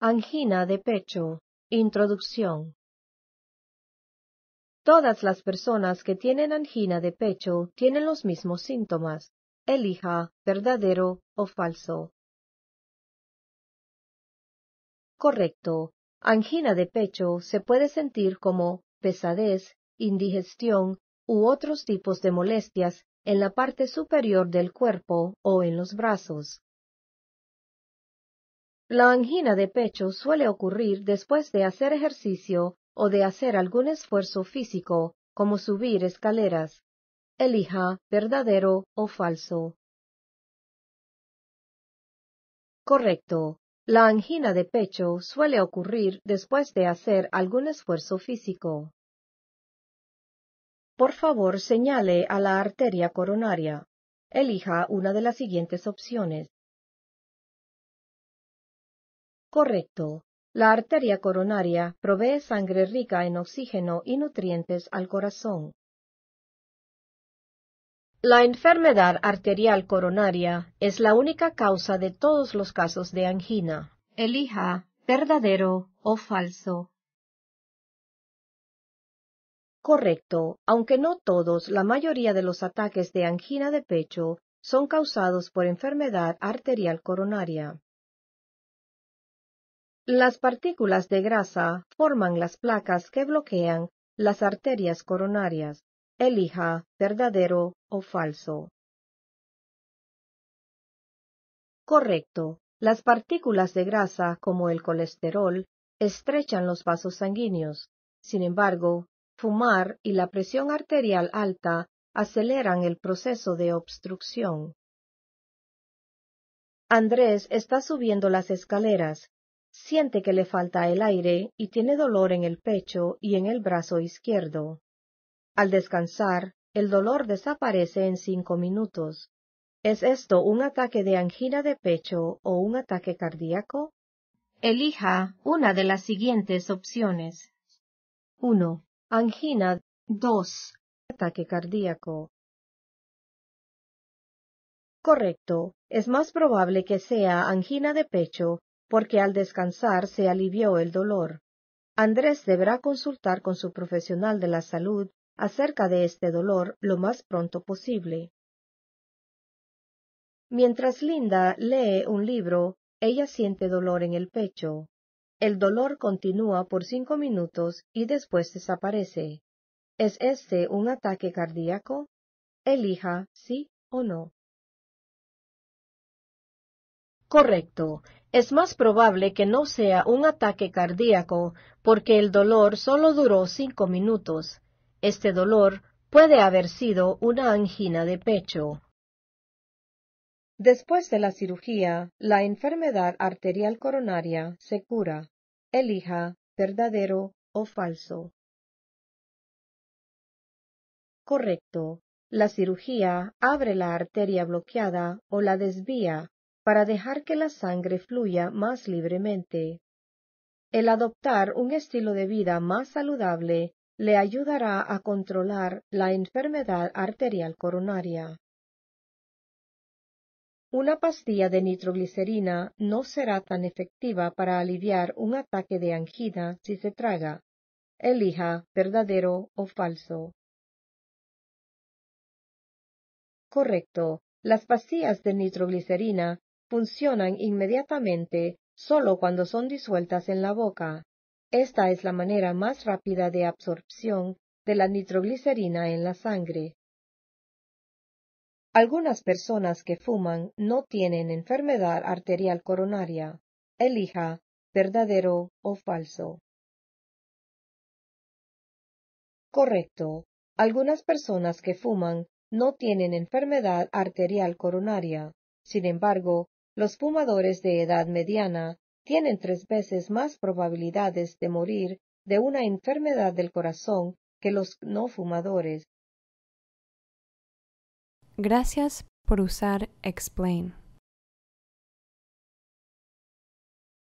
Angina de pecho. Introducción. Todas las personas que tienen angina de pecho tienen los mismos síntomas. Elija verdadero o falso. Correcto. Angina de pecho se puede sentir como pesadez, indigestión u otros tipos de molestias en la parte superior del cuerpo o en los brazos. La angina de pecho suele ocurrir después de hacer ejercicio o de hacer algún esfuerzo físico, como subir escaleras. Elija verdadero o falso. Correcto. La angina de pecho suele ocurrir después de hacer algún esfuerzo físico. Por favor, señale a la arteria coronaria. Elija una de las siguientes opciones. Correcto. La arteria coronaria provee sangre rica en oxígeno y nutrientes al corazón. La enfermedad arterial coronaria es la única causa de todos los casos de angina. Elija verdadero o falso correcto, aunque no todos, la mayoría de los ataques de angina de pecho son causados por enfermedad arterial coronaria. Las partículas de grasa forman las placas que bloquean las arterias coronarias. Elija verdadero o falso. Correcto. Las partículas de grasa, como el colesterol, estrechan los vasos sanguíneos. Sin embargo, fumar y la presión arterial alta aceleran el proceso de obstrucción. Andrés está subiendo las escaleras, siente que le falta el aire y tiene dolor en el pecho y en el brazo izquierdo. Al descansar, el dolor desaparece en cinco minutos. ¿Es esto un ataque de angina de pecho o un ataque cardíaco? Elija una de las siguientes opciones. 1 angina 2, ataque cardíaco. Correcto, es más probable que sea angina de pecho porque al descansar se alivió el dolor. Andrés deberá consultar con su profesional de la salud acerca de este dolor lo más pronto posible. Mientras Linda lee un libro, ella siente dolor en el pecho. El dolor continúa por cinco minutos y después desaparece. ¿Es este un ataque cardíaco? Elija sí o no. Correcto. Es más probable que no sea un ataque cardíaco porque el dolor solo duró cinco minutos. Este dolor puede haber sido una angina de pecho. Después de la cirugía, la enfermedad arterial coronaria se cura. Elija verdadero o falso. Correcto. La cirugía abre la arteria bloqueada o la desvía para dejar que la sangre fluya más libremente. El adoptar un estilo de vida más saludable le ayudará a controlar la enfermedad arterial coronaria. Una pastilla de nitroglicerina no será tan efectiva para aliviar un ataque de angina si se traga. Elija verdadero o falso. Correcto. Las pastillas de nitroglicerina funcionan inmediatamente solo cuando son disueltas en la boca. Esta es la manera más rápida de absorción de la nitroglicerina en la sangre. Algunas personas que fuman no tienen enfermedad arterial coronaria. Elija verdadero o falso. Correcto. Algunas personas que fuman no tienen enfermedad arterial coronaria. Sin embargo, los fumadores de edad mediana tienen tres veces más probabilidades de morir de una enfermedad del corazón que los no fumadores, Gracias por usar Explain.